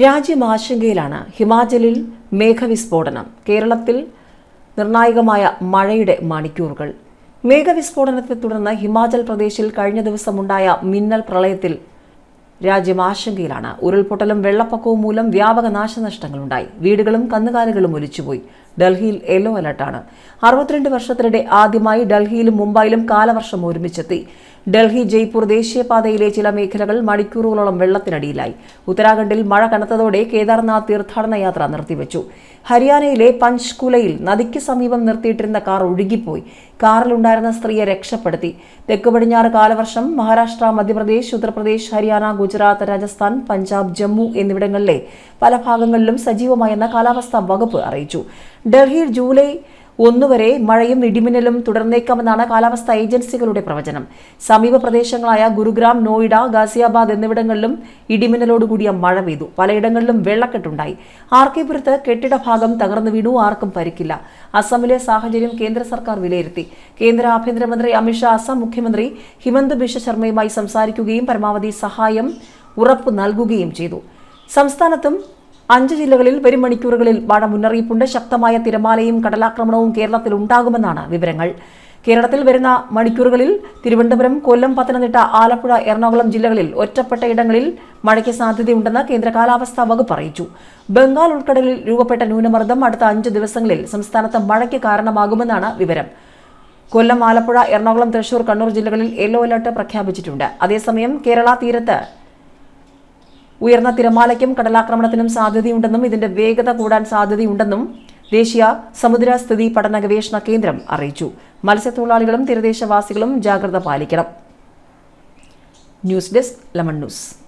രാജ്യം ആശങ്കയിലാണ് ഹിമാചലിൽ മേഘവിസ്ഫോടനം കേരളത്തിൽ നിർണായകമായ മഴയുടെ മണിക്കൂറുകൾ മേഘവിസ്ഫോടനത്തെ തുടർന്ന് ഹിമാചൽ പ്രദേശിൽ കഴിഞ്ഞ ദിവസമുണ്ടായ മിന്നൽ പ്രളയത്തിൽ രാജ്യം ആശങ്കയിലാണ് ഉരുൾപൊട്ടലും വെള്ളപ്പൊക്കവും മൂലം വ്യാപക നാശനഷ്ടങ്ങളുണ്ടായി വീടുകളും കന്നുകാലികളും ഒലിച്ചുപോയി ഡൽഹിയിൽ യെല്ലോ അലർട്ടാണ് അറുപത്തിരണ്ട് വർഷത്തിനിടെ ആദ്യമായി ഡൽഹിയിലും മുംബൈയിലും കാലവർഷം ഒരുമിച്ചെത്തി ഡൽഹി ജയ്പൂർ ദേശീയപാതയിലെ ചില മേഖലകൾ മണിക്കൂറുകളോളം വെള്ളത്തിനടിയിലായി ഉത്തരാഖണ്ഡിൽ മഴ കനത്തതോടെ കേദാർനാഥ് തീർത്ഥാടന യാത്ര നിർത്തിവച്ചു ഹരിയാനയിലെ പഞ്ച്കുലയിൽ നദിക്ക് സമീപം നിർത്തിയിട്ടിരുന്ന കാർ ഒഴുകിപ്പോയി കാറിലുണ്ടായിരുന്ന സ്ത്രീയെ രക്ഷപ്പെടുത്തി തെക്ക് പടിഞ്ഞാറ് കാലവർഷം മഹാരാഷ്ട്ര മധ്യപ്രദേശ് ഉത്തർപ്രദേശ് ഹരിയാന ഗുജറാത്ത് രാജസ്ഥാൻ പഞ്ചാബ് ജമ്മു എന്നിവിടങ്ങളിലെ പല ഭാഗങ്ങളിലും സജീവമായെന്ന കാലാവസ്ഥാ വകുപ്പ് അറിയിച്ചു ഡൽഹിയിൽ ജൂലൈ ഒന്നു വരെ മഴയും ഇടിമിന്നലും തുടർന്നേക്കാമെന്നാണ് കാലാവസ്ഥാ ഏജൻസികളുടെ പ്രവചനം സമീപ പ്രദേശങ്ങളായ ഗുരുഗ്രാം നോയിഡ ഗാസിയാബാദ് എന്നിവിടങ്ങളിലും ഇടിമിന്നലോടുകൂടിയ മഴ പെയ്തു പലയിടങ്ങളിലും വെള്ളക്കെട്ടുണ്ടായി ആർക്കേപുരത്ത് കെട്ടിട ഭാഗം തകർന്നു വീണു ആർക്കും പരിക്കില്ല അസമിലെ സാഹചര്യം കേന്ദ്ര സർക്കാർ വിലയിരുത്തി കേന്ദ്ര ആഭ്യന്തരമന്ത്രി അമിത്ഷാ അസം മുഖ്യമന്ത്രി ഹിമന്ത് ബിശ്വ ശർമ്മയുമായി സംസാരിക്കുകയും പരമാവധി സഹായം ഉറപ്പു നൽകുകയും ചെയ്തു സംസ്ഥാനത്തും അഞ്ച് ജില്ലകളിൽ വരും മണിക്കൂറുകളിൽ മഴ മുന്നറിയിപ്പുണ്ട് ശക്തമായ തിരമാലയും കടലാക്രമണവും കേരളത്തിൽ ഉണ്ടാകുമെന്നാണ് വിവരങ്ങൾ കേരളത്തിൽ വരുന്ന മണിക്കൂറുകളിൽ തിരുവനന്തപുരം കൊല്ലം പത്തനംതിട്ട ആലപ്പുഴ എറണാകുളം ജില്ലകളിൽ ഒറ്റപ്പെട്ട ഇടങ്ങളിൽ മഴയ്ക്ക് സാധ്യതയുണ്ടെന്ന് കേന്ദ്ര കാലാവസ്ഥാ വകുപ്പ് അറിയിച്ചു ബംഗാൾ ഉൾക്കടലിൽ രൂപപ്പെട്ട ന്യൂനമർദ്ദം അടുത്ത അഞ്ച് ദിവസങ്ങളിൽ സംസ്ഥാനത്ത് മഴയ്ക്ക് കാരണമാകുമെന്നാണ് വിവരം കൊല്ലം ആലപ്പുഴ എറണാകുളം തൃശൂർ കണ്ണൂർ ജില്ലകളിൽ യെല്ലോ അലർട്ട് പ്രഖ്യാപിച്ചിട്ടുണ്ട് അതേസമയം കേരള തീരത്ത് ഉയർന്ന തിരമാലയ്ക്കും കടലാക്രമണത്തിനും സാധ്യതയുണ്ടെന്നും ഇതിന്റെ വേഗത കൂടാൻ സാധ്യതയുണ്ടെന്നും ദേശീയ സമുദ്രസ്ഥിതി പഠന ഗവേഷണ കേന്ദ്രം അറിയിച്ചു മത്സ്യത്തൊഴിലാളികളും തീരദേശവാസികളും ജാഗ്രത പാലിക്കണം ന്യൂസ് ഡെസ്ക് ലമൺ ന്യൂസ്